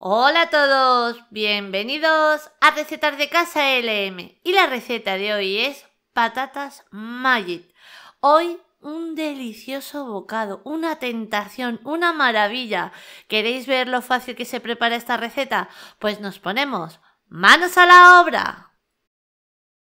Hola a todos, bienvenidos a Recetas de Casa LM y la receta de hoy es patatas Magic. Hoy un delicioso bocado, una tentación, una maravilla. ¿Queréis ver lo fácil que se prepara esta receta? Pues nos ponemos manos a la obra.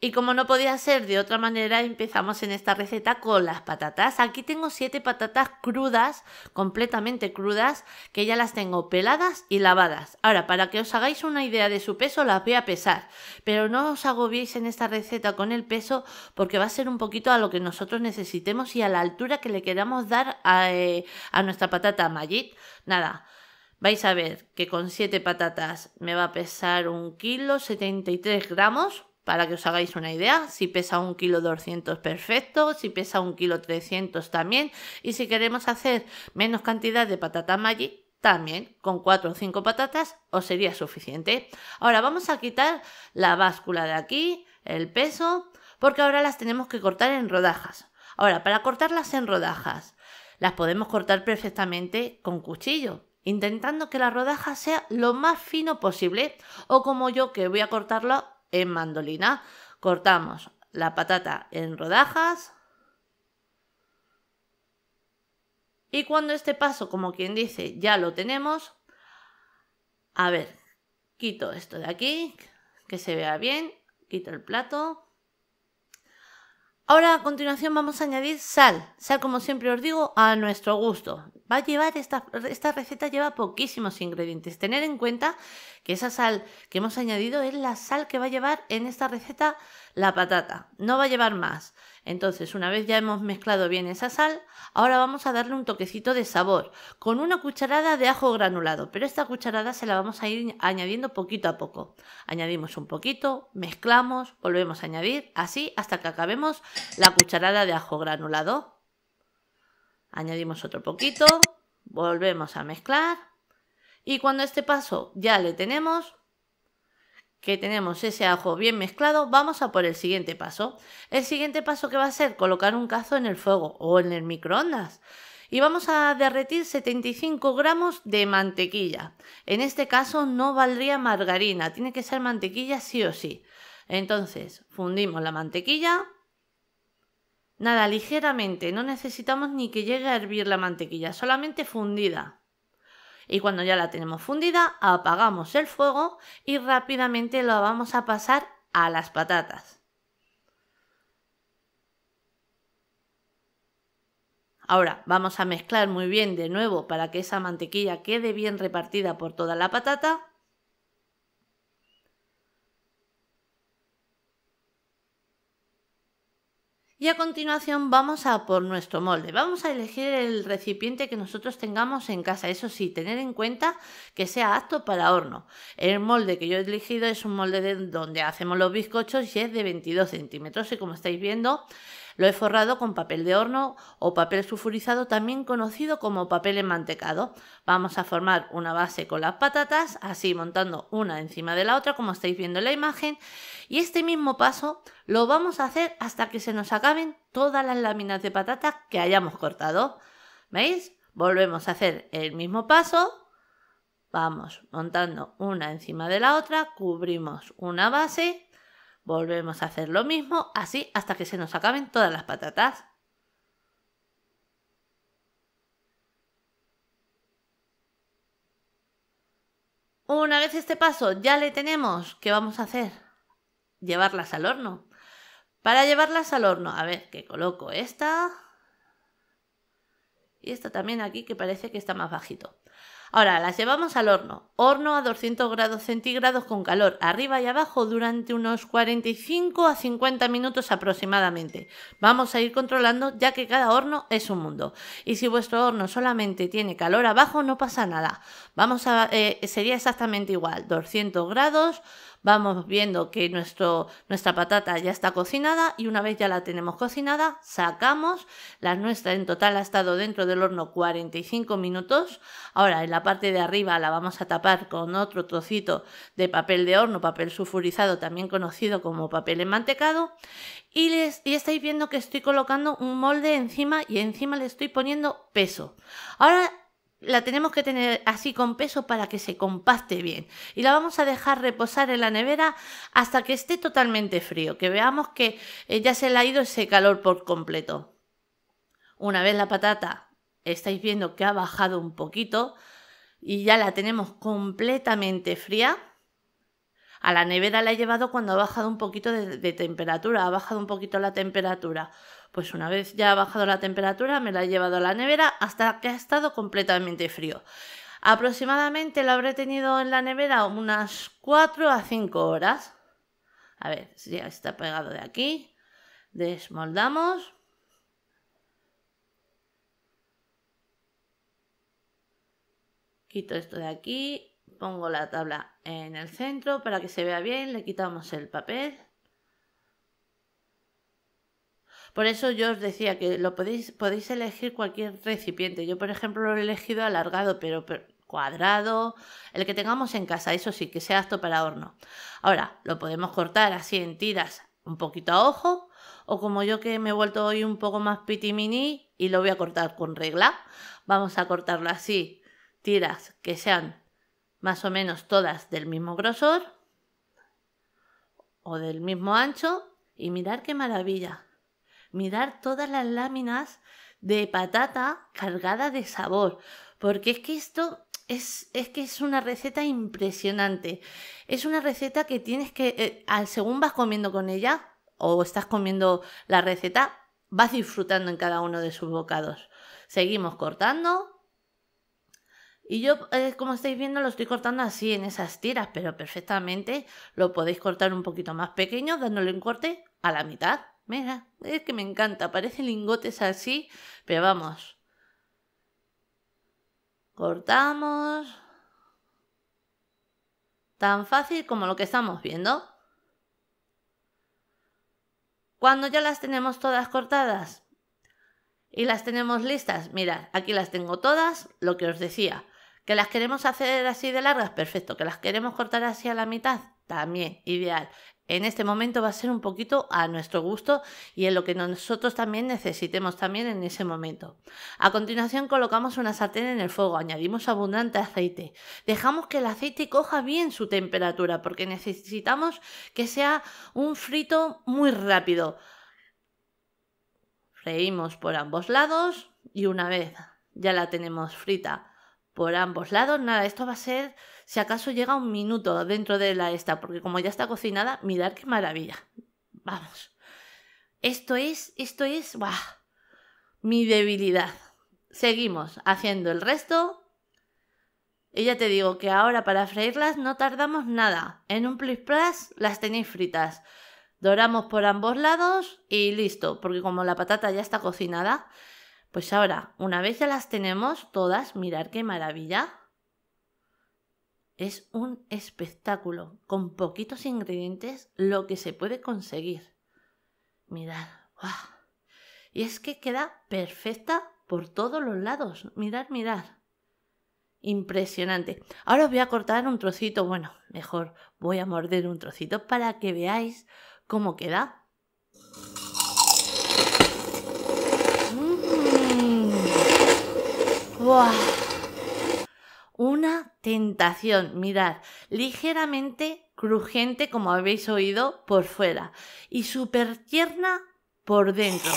Y como no podía ser de otra manera, empezamos en esta receta con las patatas. Aquí tengo siete patatas crudas, completamente crudas, que ya las tengo peladas y lavadas. Ahora, para que os hagáis una idea de su peso, las voy a pesar. Pero no os agobiéis en esta receta con el peso, porque va a ser un poquito a lo que nosotros necesitemos y a la altura que le queramos dar a, eh, nuestra patata Magit. Nada, vais a ver que con siete patatas me va a pesar un kilo 73 gramos para que os hagáis una idea, si pesa un kilo 200 perfecto, si pesa un kilo 300 también, y si queremos hacer menos cantidad de patata Maggi, también con 4 o 5 patatas os sería suficiente. Ahora vamos a quitar la báscula de aquí, el peso, porque ahora las tenemos que cortar en rodajas. Ahora, para cortarlas en rodajas, las podemos cortar perfectamente con cuchillo, intentando que la rodaja sea lo más fino posible, o como yo que voy a cortarlo en mandolina, cortamos la patata en rodajas. Y cuando este paso, como quien dice, ya lo tenemos, a ver, quito esto de aquí, que se vea bien, quito el plato. Ahora a continuación vamos a añadir sal, sal como siempre os digo a nuestro gusto va a llevar esta, esta receta lleva poquísimos ingredientes. Tener en cuenta que esa sal que hemos añadido es la sal que va a llevar en esta receta la patata, no va a llevar más. Entonces, una vez ya hemos mezclado bien esa sal, ahora vamos a darle un toquecito de sabor con una cucharada de ajo granulado, pero esta cucharada se la vamos a ir añadiendo poquito a poco. Añadimos un poquito, mezclamos, volvemos a añadir, así hasta que acabemos la cucharada de ajo granulado. Añadimos otro poquito, volvemos a mezclar y cuando este paso ya le tenemos, que tenemos ese ajo bien mezclado, vamos a por el siguiente paso. El siguiente paso que va a ser colocar un cazo en el fuego o en el microondas y vamos a derretir 75 gramos de mantequilla. En este caso no valdría margarina, tiene que ser mantequilla sí o sí. Entonces fundimos la mantequilla Nada, ligeramente, no necesitamos ni que llegue a hervir la mantequilla, solamente fundida. Y cuando ya la tenemos fundida, apagamos el fuego y rápidamente la vamos a pasar a las patatas. Ahora vamos a mezclar muy bien de nuevo para que esa mantequilla quede bien repartida por toda la patata Y a continuación vamos a por nuestro molde. Vamos a elegir el recipiente que nosotros tengamos en casa. Eso sí, tener en cuenta que sea apto para horno. El molde que yo he elegido es un molde de donde hacemos los bizcochos y es de 22 centímetros. Y como estáis viendo, lo he forrado con papel de horno o papel sulfurizado, también conocido como papel enmantecado. Vamos a formar una base con las patatas, así montando una encima de la otra, como estáis viendo en la imagen. Y este mismo paso lo vamos a hacer hasta que se nos acaben todas las láminas de patata que hayamos cortado. ¿Veis? Volvemos a hacer el mismo paso, vamos montando una encima de la otra, cubrimos una base Volvemos a hacer lo mismo, así hasta que se nos acaben todas las patatas. Una vez este paso ya le tenemos, ¿qué vamos a hacer? Llevarlas al horno. Para llevarlas al horno, a ver, que coloco esta. Y esta también aquí que parece que está más bajito. Ahora las llevamos al horno, horno a 200 grados centígrados con calor arriba y abajo durante unos 45 a 50 minutos aproximadamente. Vamos a ir controlando ya que cada horno es un mundo. Y si vuestro horno solamente tiene calor abajo no pasa nada. Vamos a eh, sería exactamente igual, 200 grados, vamos viendo que nuestro, nuestra patata ya está cocinada y una vez ya la tenemos cocinada, sacamos, la nuestra en total ha estado dentro del horno 45 minutos. Ahora en la parte de arriba la vamos a tapar con otro trocito de papel de horno, papel sulfurizado, también conocido como papel enmantecado. Y, y estáis viendo que estoy colocando un molde encima y encima le estoy poniendo peso. Ahora la tenemos que tener así con peso para que se compacte bien y la vamos a dejar reposar en la nevera hasta que esté totalmente frío, que veamos que eh, ya se le ha ido ese calor por completo. Una vez la patata estáis viendo que ha bajado un poquito, y ya la tenemos completamente fría. A la nevera la he llevado cuando ha bajado un poquito de, temperatura, ha bajado un poquito la temperatura. Pues una vez ya ha bajado la temperatura, me la he llevado a la nevera hasta que ha estado completamente frío. Aproximadamente la habré tenido en la nevera unas 4 a 5 horas. A ver, si ya está pegado de aquí. Desmoldamos. Quito esto de aquí, pongo la tabla en el centro para que se vea bien, le quitamos el papel. Por eso yo os decía que lo podéis, podéis elegir cualquier recipiente. Yo, por ejemplo, lo he elegido alargado, pero, cuadrado, el que tengamos en casa, eso sí, que sea apto para horno. Ahora, lo podemos cortar así en tiras, un poquito a ojo, o como yo que me he vuelto hoy un poco más pitimini y lo voy a cortar con regla. Vamos a cortarlo así tiras que sean más o menos todas del mismo grosor o del mismo ancho y mirar qué maravilla. Mirar todas las láminas de patata cargada de sabor, porque es que esto es, que es una receta impresionante. Es una receta que tienes que, eh, al según vas comiendo con ella o estás comiendo la receta, vas disfrutando en cada uno de sus bocados. Seguimos cortando y yo, eh, como estáis viendo, lo estoy cortando así en esas tiras, pero perfectamente lo podéis cortar un poquito más pequeño, dándole un corte a la mitad. Mira, es que me encanta, Parece lingotes así, pero vamos. Cortamos. Tan fácil como lo que estamos viendo. Cuando ya las tenemos todas cortadas y las tenemos listas, mirad, aquí las tengo todas, lo que os decía, ¿Que las queremos hacer así de largas? Perfecto. ¿Que las queremos cortar así a la mitad? También, ideal. En este momento va a ser un poquito a nuestro gusto y en lo que nosotros también necesitemos también en ese momento. A continuación colocamos una sartén en el fuego, añadimos abundante aceite. Dejamos que el aceite coja bien su temperatura porque necesitamos que sea un frito muy rápido. Freímos por ambos lados y una vez ya la tenemos frita por ambos lados. Nada, esto va a ser, si acaso llega un minuto dentro de la esta, porque como ya está cocinada, mirad qué maravilla. Vamos. Esto es, esto es, ¡buah! mi debilidad. Seguimos haciendo el resto. Y ya te digo que ahora para freírlas no tardamos nada. En un plis plas las tenéis fritas. Doramos por ambos lados y listo, porque como la patata ya está cocinada, pues ahora, una vez ya las tenemos todas, mirar qué maravilla. Es un espectáculo. Con poquitos ingredientes lo que se puede conseguir. Mirad. guau. Y es que queda perfecta por todos los lados. Mirad, mirad. Impresionante. Ahora os voy a cortar un trocito. Bueno, mejor voy a morder un trocito para que veáis cómo queda. Una tentación, mirad, ligeramente crujiente como habéis oído por fuera y súper tierna por dentro.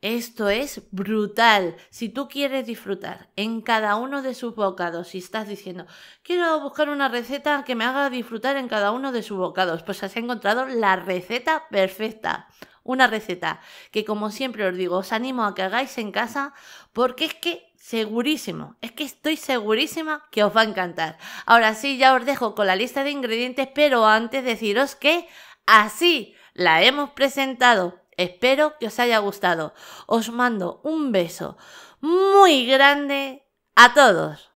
Esto es brutal. Si tú quieres disfrutar en cada uno de sus bocados, si estás diciendo, quiero buscar una receta que me haga disfrutar en cada uno de sus bocados, pues has encontrado la receta perfecta una receta que como siempre os digo, os animo a que hagáis en casa porque es que segurísimo, es que estoy segurísima que os va a encantar. Ahora sí, ya os dejo con la lista de ingredientes, pero antes deciros que así la hemos presentado. Espero que os haya gustado. Os mando un beso muy grande a todos.